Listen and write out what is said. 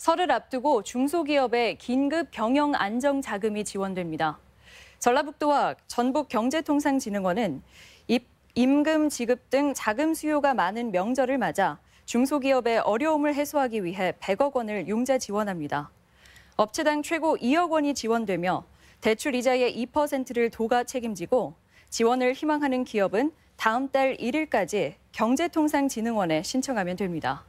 설을 앞두고 중소기업의 긴급 경영 안정 자금이 지원됩니다. 전라북도와 전북경제통상진흥원은 임금 지급 등 자금 수요가 많은 명절을 맞아 중소기업의 어려움을 해소하기 위해 100억 원을 융자 지원합니다. 업체당 최고 2억 원이 지원되며 대출 이자의 2%를 도가 책임지고 지원을 희망하는 기업은 다음 달 1일까지 경제통상진흥원에 신청하면 됩니다.